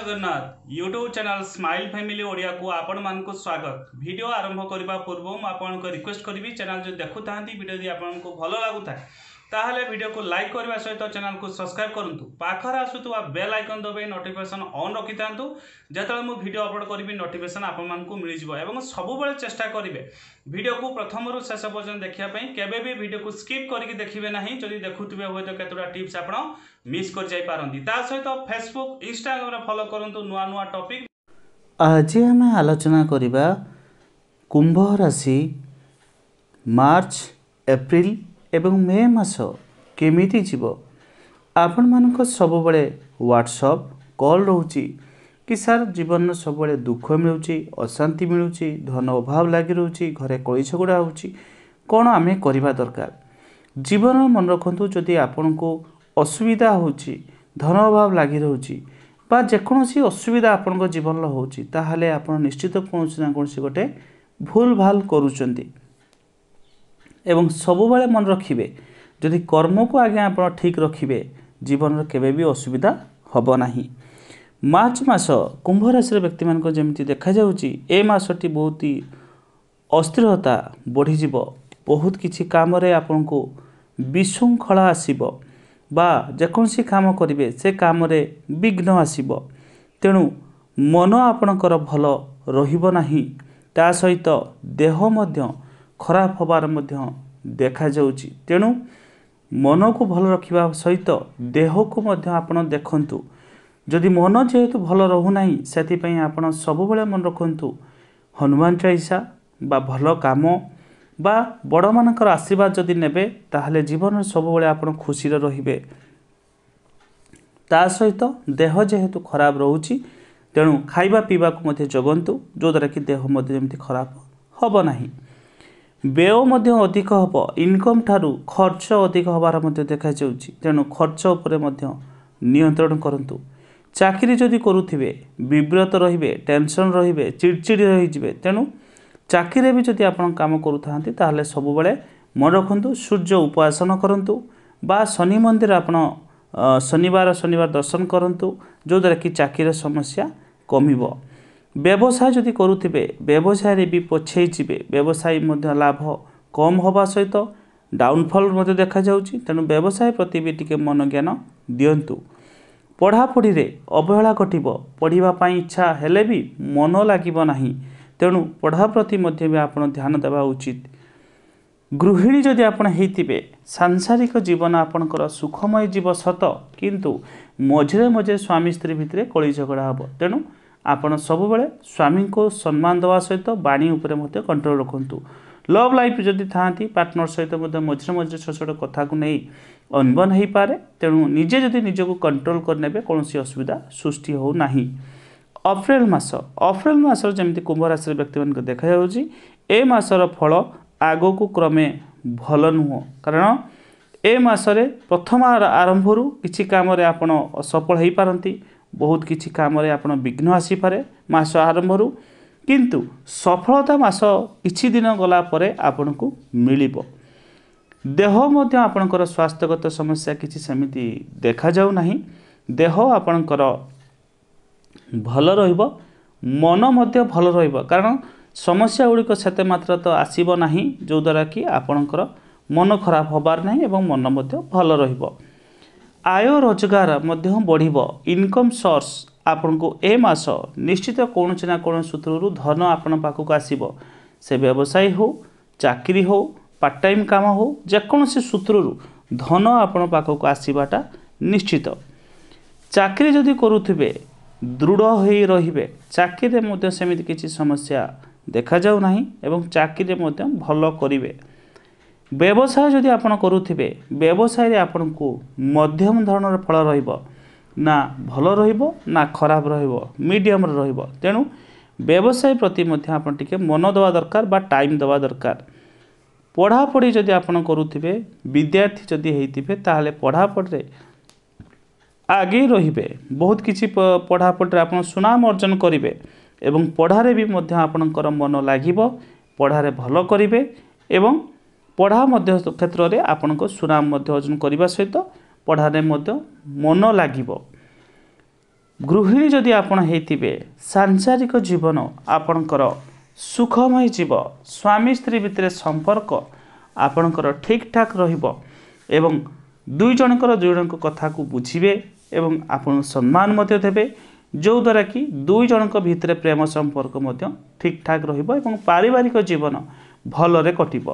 Jagannath YouTube channel smile family Odia को आपण मान स्वागत भिडियो आरंभ करने पूर्व मुझे रिक्वेस्ट करी चेल जो देखु था भिडी आपल लगुता है ତାହେଲେ ଭିଡ଼ିଓକୁ ଲାଇକ୍ କରିବା ସହିତ ଚ୍ୟାନେଲକୁ ସବସ୍କ୍ରାଇବ୍ କରନ୍ତୁ ପାଖରେ ଆସୁଥିବା ବେଲ୍ ଆଇକନ୍ ଦେବେ ନୋଟିଫିକେସନ୍ ଅନ୍ ରଖିଥାନ୍ତୁ ଯେତେବେଳେ ମୁଁ ଭିଡ଼ିଓ ଅପଲୋଡ଼ କରିବି ନୋଟିଫିକେସନ୍ ଆପଣମାନଙ୍କୁ ମିଳିଯିବ ଏବଂ ସବୁବେଳେ ଚେଷ୍ଟା କରିବେ ଭିଡ଼ିଓକୁ ପ୍ରଥମରୁ ଶେଷ ପର୍ଯ୍ୟନ୍ତ ଦେଖିବା ପାଇଁ କେବେ ବି ଭିଡ଼ିଓକୁ ସ୍କିପ୍ କରିକି ଦେଖିବେ ନାହିଁ ଯଦି ଦେଖୁଥିବେ ହୁଏତ କେତେଟା ଟିପ୍ସ ଆପଣ ମିସ୍ କରିଯାଇପାରନ୍ତି ତା ସହିତ ଫେସବୁକ୍ ଇନଷ୍ଟାଗ୍ରାମରେ ଫଲୋ କରନ୍ତୁ ନୂଆ ନୂଆ ଟପିକ୍ ଆଜି ଆମେ ଆଲୋଚନା କରିବା କୁମ୍ଭ ରାଶି ମାର୍ଚ୍ଚ ଏପ୍ରିଲ ଏବଂ ମେ ମାସ କେମିତି ଯିବ ଆପଣମାନଙ୍କ ସବୁବେଳେ ହ୍ୱାଟ୍ସଅପ୍ କଲ୍ ରହୁଛି କି ସାର୍ ଜୀବନର ସବୁବେଳେ ଦୁଃଖ ମିଳୁଛି ଅଶାନ୍ତି ମିଳୁଛି ଧନ ଅଭାବ ଲାଗି ରହୁଛି ଘରେ କଳିଛ ଗୁଡ଼ା ହେଉଛି କ'ଣ ଆମେ କରିବା ଦରକାର ଜୀବନର ମନେ ରଖନ୍ତୁ ଯଦି ଆପଣଙ୍କୁ ଅସୁବିଧା ହେଉଛି ଧନ ଅଭାବ ଲାଗି ରହୁଛି ବା ଯେକୌଣସି ଅସୁବିଧା ଆପଣଙ୍କ ଜୀବନର ହେଉଛି ତାହେଲେ ଆପଣ ନିଶ୍ଚିତ କୌଣସି ନା କୌଣସି ଗୋଟେ ଭୁଲ ଭାଲ କରୁଛନ୍ତି ଏବଂ ସବୁବେଳେ ମନେ ରଖିବେ ଯଦି କର୍ମକୁ ଆଜ୍ଞା ଆପଣ ଠିକ୍ ରଖିବେ ଜୀବନର କେବେ ବି ଅସୁବିଧା ହେବ ନାହିଁ ମାର୍ଚ୍ଚ ମାସ କୁମ୍ଭ ରାଶିର ବ୍ୟକ୍ତିମାନଙ୍କ ଯେମିତି ଦେଖାଯାଉଛି ଏ ମାସଟି ବହୁତ ଅସ୍ଥିରତା ବଢ଼ିଯିବ ବହୁତ କିଛି କାମରେ ଆପଣଙ୍କୁ ବିଶୃଙ୍ଖଳା ଆସିବ ବା ଯେକୌଣସି କାମ କରିବେ ସେ କାମରେ ବିଘ୍ନ ଆସିବ ତେଣୁ ମନ ଆପଣଙ୍କର ଭଲ ରହିବ ନାହିଁ ତା ସହିତ ଦେହ ମଧ୍ୟ ଖରାପ ହେବାର ମଧ୍ୟ ଦେଖାଯାଉଛି ତେଣୁ ମନକୁ ଭଲ ରଖିବା ସହିତ ଦେହକୁ ମଧ୍ୟ ଆପଣ ଦେଖନ୍ତୁ ଯଦି ମନ ଯେହେତୁ ଭଲ ରହୁନାହିଁ ସେଥିପାଇଁ ଆପଣ ସବୁବେଳେ ମନେ ରଖନ୍ତୁ ହନୁମାନ ଚାଳିଶା ବା ଭଲ କାମ ବା ବଡ଼ମାନଙ୍କର ଆଶୀର୍ବାଦ ଯଦି ନେବେ ତାହେଲେ ଜୀବନରେ ସବୁବେଳେ ଆପଣ ଖୁସିରେ ରହିବେ ତା ସହିତ ଦେହ ଯେହେତୁ ଖରାପ ରହୁଛି ତେଣୁ ଖାଇବା ପିଇବାକୁ ମଧ୍ୟ ଯୋଗନ୍ତୁ ଯେଉଁଦ୍ୱାରା କି ଦେହ ମଧ୍ୟ ଯେମିତି ଖରାପ ହେବ ନାହିଁ ବ୍ୟୟ ମଧ୍ୟ ଅଧିକ ହେବ ଇନକମ୍ ଠାରୁ ଖର୍ଚ୍ଚ ଅଧିକ ହେବାର ମଧ୍ୟ ଦେଖାଯାଉଛି ତେଣୁ ଖର୍ଚ୍ଚ ଉପରେ ମଧ୍ୟ ନିୟନ୍ତ୍ରଣ କରନ୍ତୁ ଚାକିରି ଯଦି କରୁଥିବେ ବିବ୍ରତ ରହିବେ ଟେନସନ୍ ରହିବେ ଚିଡ଼ଚିଡ଼ି ରହିଯିବେ ତେଣୁ ଚାକିରିରେ ବି ଯଦି ଆପଣ କାମ କରୁଥାନ୍ତି ତାହେଲେ ସବୁବେଳେ ମନେ ରଖନ୍ତୁ ସୂର୍ଯ୍ୟ ଉପାସନ କରନ୍ତୁ ବା ଶନି ମନ୍ଦିର ଆପଣ ଶନିବାର ଶନିବାର ଦର୍ଶନ କରନ୍ତୁ ଯେଉଁଦ୍ୱାରା କି ଚାକିରିର ସମସ୍ୟା କମିବ ବ୍ୟବସାୟ ଯଦି କରୁଥିବେ ବ୍ୟବସାୟରେ ବି ପଛେଇ ଯିବେ ବ୍ୟବସାୟୀ ମଧ୍ୟ ଲାଭ କମ୍ ହେବା ସହିତ ଡାଉନଫଲ୍ ମଧ୍ୟ ଦେଖାଯାଉଛି ତେଣୁ ବ୍ୟବସାୟ ପ୍ରତି ବି ଟିକିଏ ମନଜ୍ଞାନ ଦିଅନ୍ତୁ ପଢ଼ାପଢ଼ିରେ ଅବହେଳା ଘଟିବ ପଢ଼ିବା ପାଇଁ ଇଚ୍ଛା ହେଲେ ବି ମନ ଲାଗିବ ନାହିଁ ତେଣୁ ପଢ଼ା ପ୍ରତି ମଧ୍ୟ ବି ଆପଣ ଧ୍ୟାନ ଦେବା ଉଚିତ ଗୃହିଣୀ ଯଦି ଆପଣ ହେଇଥିବେ ସାଂସାରିକ ଜୀବନ ଆପଣଙ୍କର ସୁଖମୟ ଜୀବ ସତ କିନ୍ତୁ ମଝିରେ ମଝିରେ ସ୍ୱାମୀ ସ୍ତ୍ରୀ ଭିତରେ କଳି ଝଗଡ଼ା ହେବ ତେଣୁ ଆପଣ ସବୁବେଳେ ସ୍ୱାମୀଙ୍କୁ ସମ୍ମାନ ଦେବା ସହିତ ବାଣୀ ଉପରେ ମଧ୍ୟ କଣ୍ଟ୍ରୋଲ ରଖନ୍ତୁ ଲଭ୍ ଲାଇଫ୍ ଯଦି ଥାଆନ୍ତି ପାର୍ଟନର ସହିତ ମଧ୍ୟ ମଝିରେ ମଝିରେ ଛୋଟ ଛୋଟ କଥାକୁ ନେଇ ଅନବନ ହୋଇପାରେ ତେଣୁ ନିଜେ ଯଦି ନିଜକୁ କଣ୍ଟ୍ରୋଲ କରିନେବେ କୌଣସି ଅସୁବିଧା ସୃଷ୍ଟି ହେଉନାହିଁ ଅପ୍ରେଲ ମାସ ଅପ୍ରେଲ ମାସର ଯେମିତି କୁମ୍ଭ ରାଶିର ବ୍ୟକ୍ତିମାନଙ୍କୁ ଦେଖାଯାଉଛି ଏ ମାସର ଫଳ ଆଗକୁ କ୍ରମେ ଭଲ ନୁହଁ କାରଣ ଏ ମାସରେ ପ୍ରଥମ ଆରମ୍ଭରୁ କିଛି କାମରେ ଆପଣ ଅସଫଳ ହୋଇପାରନ୍ତି ବହୁତ କିଛି କାମରେ ଆପଣ ବିଘ୍ନ ଆସିପାରେ ମାସ ଆରମ୍ଭରୁ କିନ୍ତୁ ସଫଳତା ମାସ କିଛି ଦିନ ଗଲା ପରେ ଆପଣଙ୍କୁ ମିଳିବ ଦେହ ମଧ୍ୟ ଆପଣଙ୍କର ସ୍ୱାସ୍ଥ୍ୟଗତ ସମସ୍ୟା କିଛି ସେମିତି ଦେଖାଯାଉ ନାହିଁ ଦେହ ଆପଣଙ୍କର ଭଲ ରହିବ ମନ ମଧ୍ୟ ଭଲ ରହିବ କାରଣ ସମସ୍ୟା ଗୁଡ଼ିକ ସେତେ ମାତ୍ରା ତ ଆସିବ ନାହିଁ ଯେଉଁଦ୍ୱାରା କି ଆପଣଙ୍କର ମନ ଖରାପ ହେବାର ନାହିଁ ଏବଂ ମନ ମଧ୍ୟ ଭଲ ରହିବ ଆୟ ରୋଜଗାର ମଧ୍ୟ ବଢ଼ିବ ଇନକମ୍ ସୋର୍ସ ଆପଣଙ୍କୁ ଏ ମାସ ନିଶ୍ଚିତ କୌଣସି ନା କୌଣସି ସୂତ୍ରରୁ ଧନ ଆପଣଙ୍କ ପାଖକୁ ଆସିବ ସେ ବ୍ୟବସାୟୀ ହେଉ ଚାକିରି ହେଉ ପାର୍ଟ ଟାଇମ୍ କାମ ହେଉ ଯେକୌଣସି ସୂତ୍ରରୁ ଧନ ଆପଣଙ୍କ ପାଖକୁ ଆସିବାଟା ନିଶ୍ଚିତ ଚାକିରି ଯଦି କରୁଥିବେ ଦୃଢ଼ ହୋଇ ରହିବେ ଚାକିରିରେ ମଧ୍ୟ ସେମିତି କିଛି ସମସ୍ୟା ଦେଖାଯାଉ ନାହିଁ ଏବଂ ଚାକିରିରେ ମଧ୍ୟ ଭଲ କରିବେ ব্যৱসায় যদি আপোনাৰ কৰোঁ ব্যৱসায়ৰে আপোনাক মধ্যম ধৰণৰ ফল ৰ না ভাল ৰ না খৰাব ৰ মিডিয়াম ৰ তেণু ব্যৱসায় প্ৰতি আপোনাৰ টিকে মন দিয়া দৰকাৰ বা টাইম দিয়া দৰকাৰ পঢ়া পঢ়ি যদি আপোনাৰ কৰোঁ বিদ্যাৰ্থী যদি হেৰি তাহ'লে পঢ়া পঢ়িৰে আগে ৰে বহুত কিছু পঢ়া পঢ়িৰে আপোনাৰ সুনাম অৰ্জন কৰিব পঢ়াৰে বি মন লাগিব পঢ়াৰে ভাল কৰিব ପଢ଼ା ମଧ୍ୟ କ୍ଷେତ୍ରରେ ଆପଣଙ୍କ ସୁନାମ ମଧ୍ୟ ଅର୍ଜନ କରିବା ସହିତ ପଢ଼ାରେ ମଧ୍ୟ ମନ ଲାଗିବ ଗୃହିଣୀ ଯଦି ଆପଣ ହେଇଥିବେ ସାଂସାରିକ ଜୀବନ ଆପଣଙ୍କର ସୁଖମୟ ଯିବ ସ୍ୱାମୀ ସ୍ତ୍ରୀ ଭିତରେ ସମ୍ପର୍କ ଆପଣଙ୍କର ଠିକ୍ଠାକ୍ ରହିବ ଏବଂ ଦୁଇ ଜଣଙ୍କର ଦୁଇ ଜଣଙ୍କ କଥାକୁ ବୁଝିବେ ଏବଂ ଆପଣ ସମ୍ମାନ ମଧ୍ୟ ଦେବେ ଯେଉଁଦ୍ୱାରା କି ଦୁଇ ଜଣଙ୍କ ଭିତରେ ପ୍ରେମ ସମ୍ପର୍କ ମଧ୍ୟ ଠିକ୍ଠାକ୍ ରହିବ ଏବଂ ପାରିବାରିକ ଜୀବନ ଭଲରେ କଟିବ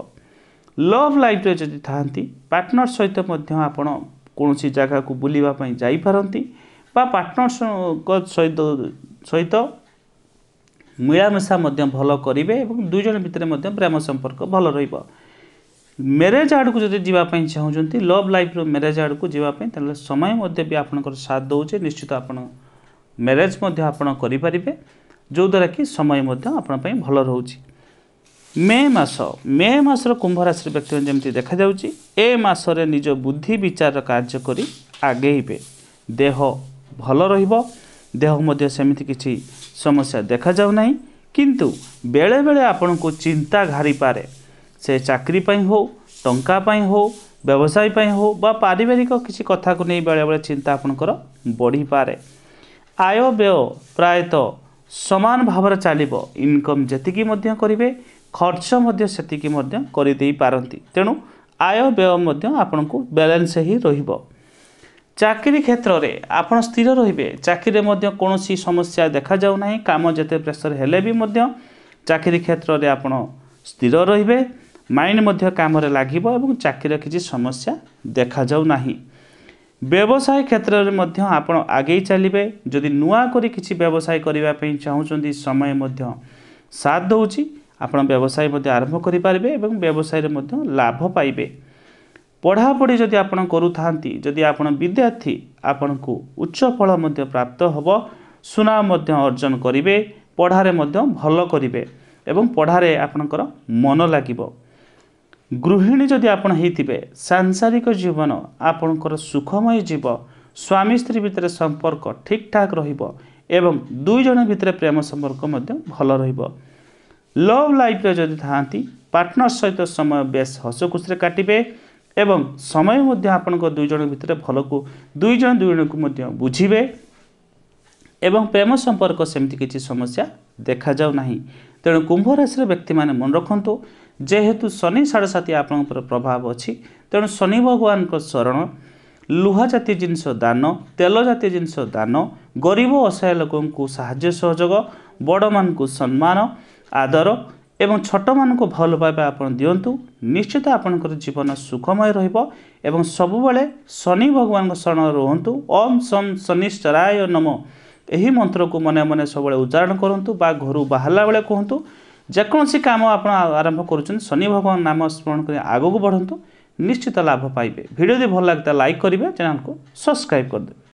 ଲଭ୍ ଲାଇଫ୍ରେ ଯଦି ଥାଆନ୍ତି ପାର୍ଟନର୍ ସହିତ ମଧ୍ୟ ଆପଣ କୌଣସି ଜାଗାକୁ ବୁଲିବା ପାଇଁ ଯାଇପାରନ୍ତି ବା ପାର୍ଟନର୍ଙ୍କ ସହିତ ସହିତ ମିଳାମିଶା ମଧ୍ୟ ଭଲ କରିବେ ଏବଂ ଦୁଇ ଜଣ ଭିତରେ ମଧ୍ୟ ପ୍ରେମ ସମ୍ପର୍କ ଭଲ ରହିବ ମ୍ୟାରେଜ୍ ଆଡ଼କୁ ଯଦି ଯିବା ପାଇଁ ଚାହୁଁଛନ୍ତି ଲଭ୍ ଲାଇଫ୍ର ମ୍ୟାରେଜ୍ ଆଡ଼କୁ ଯିବା ପାଇଁ ତାହେଲେ ସମୟ ମଧ୍ୟ ବି ଆପଣଙ୍କର ସାଥ ଦେଉଛି ନିଶ୍ଚିତ ଆପଣ ମ୍ୟାରେଜ୍ ମଧ୍ୟ ଆପଣ କରିପାରିବେ ଯେଉଁଦ୍ୱାରା କି ସମୟ ମଧ୍ୟ ଆପଣଙ୍କ ପାଇଁ ଭଲ ରହୁଛି ମେ ମାସ ମେ ମାସର କୁମ୍ଭ ରାଶିର ବ୍ୟକ୍ତିମାନେ ଯେମିତି ଦେଖାଯାଉଛି ଏ ମାସରେ ନିଜ ବୁଦ୍ଧି ବିଚାରର କାର୍ଯ୍ୟ କରି ଆଗେଇବେ ଦେହ ଭଲ ରହିବ ଦେହ ମଧ୍ୟ ସେମିତି କିଛି ସମସ୍ୟା ଦେଖାଯାଉ ନାହିଁ କିନ୍ତୁ ବେଳେବେଳେ ଆପଣଙ୍କୁ ଚିନ୍ତା ଘାରିପାରେ ସେ ଚାକିରି ପାଇଁ ହେଉ ଟଙ୍କା ପାଇଁ ହେଉ ବ୍ୟବସାୟ ପାଇଁ ହେଉ ବା ପାରିବାରିକ କିଛି କଥାକୁ ନେଇ ବେଳେବେଳେ ଚିନ୍ତା ଆପଣଙ୍କର ବଢ଼ିପାରେ ଆୟ ବ୍ୟୟ ପ୍ରାୟତଃ ସମାନ ଭାବରେ ଚାଲିବ ଇନକମ୍ ଯେତିକି ମଧ୍ୟ କରିବେ ଖର୍ଚ୍ଚ ମଧ୍ୟ ସେତିକି ମଧ୍ୟ କରିଦେଇପାରନ୍ତି ତେଣୁ ଆୟ ବ୍ୟୟ ମଧ୍ୟ ଆପଣଙ୍କୁ ବ୍ୟାଲେନ୍ସ ହିଁ ରହିବ ଚାକିରି କ୍ଷେତ୍ରରେ ଆପଣ ସ୍ଥିର ରହିବେ ଚାକିରିରେ ମଧ୍ୟ କୌଣସି ସମସ୍ୟା ଦେଖାଯାଉନାହିଁ କାମ ଯେତେ ପ୍ରେସର ହେଲେ ବି ମଧ୍ୟ ଚାକିରି କ୍ଷେତ୍ରରେ ଆପଣ ସ୍ଥିର ରହିବେ ମାଇଣ୍ଡ ମଧ୍ୟ କାମରେ ଲାଗିବ ଏବଂ ଚାକିରିର କିଛି ସମସ୍ୟା ଦେଖାଯାଉନାହିଁ ବ୍ୟବସାୟ କ୍ଷେତ୍ରରେ ମଧ୍ୟ ଆପଣ ଆଗେଇ ଚାଲିବେ ଯଦି ନୂଆ କରି କିଛି ବ୍ୟବସାୟ କରିବା ପାଇଁ ଚାହୁଁଛନ୍ତି ସମୟ ମଧ୍ୟ ସାଥ୍ ଦେଉଛି ଆପଣ ବ୍ୟବସାୟ ମଧ୍ୟ ଆରମ୍ଭ କରିପାରିବେ ଏବଂ ବ୍ୟବସାୟରେ ମଧ୍ୟ ଲାଭ ପାଇବେ ପଢ଼ାପଢ଼ି ଯଦି ଆପଣ କରୁଥାନ୍ତି ଯଦି ଆପଣ ବିଦ୍ୟାର୍ଥୀ ଆପଣଙ୍କୁ ଉଚ୍ଚ ଫଳ ମଧ୍ୟ ପ୍ରାପ୍ତ ହେବ ସୁନାମ ମଧ୍ୟ ଅର୍ଜନ କରିବେ ପଢ଼ାରେ ମଧ୍ୟ ଭଲ କରିବେ ଏବଂ ପଢ଼ାରେ ଆପଣଙ୍କର ମନ ଲାଗିବ ଗୃହିଣୀ ଯଦି ଆପଣ ହେଇଥିବେ ସାଂସାରିକ ଜୀବନ ଆପଣଙ୍କର ସୁଖମୟ ଯିବ ସ୍ୱାମୀ ସ୍ତ୍ରୀ ଭିତରେ ସମ୍ପର୍କ ଠିକ୍ଠାକ୍ ରହିବ ଏବଂ ଦୁଇ ଜଣ ଭିତରେ ପ୍ରେମ ସମ୍ପର୍କ ମଧ୍ୟ ଭଲ ରହିବ ଲଭ୍ ଲାଇଫ୍ରେ ଯଦି ଥାଆନ୍ତି ପାର୍ଟନର୍ ସହିତ ସମୟ ବେଶ୍ ହସଖୁସିରେ କାଟିବେ ଏବଂ ସମୟ ମଧ୍ୟ ଆପଣଙ୍କ ଦୁଇ ଜଣ ଭିତରେ ଭଲକୁ ଦୁଇ ଜଣ ଦୁଇ ଜଣଙ୍କୁ ମଧ୍ୟ ବୁଝିବେ ଏବଂ ପ୍ରେମ ସମ୍ପର୍କ ସେମିତି କିଛି ସମସ୍ୟା ଦେଖାଯାଉ ନାହିଁ ତେଣୁ କୁମ୍ଭ ରାଶିର ବ୍ୟକ୍ତିମାନେ ମନେ ରଖନ୍ତୁ ଯେହେତୁ ଶନି ସାଢ଼େ ସାତି ଆପଣଙ୍କ ଉପରେ ପ୍ରଭାବ ଅଛି ତେଣୁ ଶନି ଭଗବାନଙ୍କ ଶରଣ ଲୁହା ଜାତୀୟ ଜିନିଷ ଦାନ ତେଲ ଜାତୀୟ ଜିନିଷ ଦାନ ଗରିବ ଅସହାୟ ଲୋକଙ୍କୁ ସାହାଯ୍ୟ ସହଯୋଗ ବଡ଼ମାନଙ୍କୁ ସମ୍ମାନ ଆଦର ଏବଂ ଛୋଟମାନଙ୍କୁ ଭଲ ଭାବେ ଆପଣ ଦିଅନ୍ତୁ ନିଶ୍ଚିତ ଆପଣଙ୍କର ଜୀବନ ସୁଖମୟ ରହିବ ଏବଂ ସବୁବେଳେ ଶନି ଭଗବାନଙ୍କ ଶରଣରେ ରୁହନ୍ତୁ ଓମ୍ ସମ୍ ଶନିଶ୍ଚରାୟ ନମ ଏହି ମନ୍ତ୍ରକୁ ମନେ ମନେ ସବୁବେଳେ ଉଚ୍ଚାରଣ କରନ୍ତୁ ବା ଘରୁ ବାହାରିଲା ବେଳେ କୁହନ୍ତୁ ଯେକୌଣସି କାମ ଆପଣ ଆରମ୍ଭ କରୁଛନ୍ତି ଶନି ଭଗବାନ ନାମ ସ୍ମରଣ କରି ଆଗକୁ ବଢ଼ନ୍ତୁ ନିଶ୍ଚିତ ଲାଭ ପାଇବେ ଭିଡ଼ିଓ ଯଦି ଭଲ ଲାଗିଥିଲା ଲାଇକ୍ କରିବେ ଚ୍ୟାନେଲକୁ ସବସ୍କ୍ରାଇବ୍ କରିଦେବେ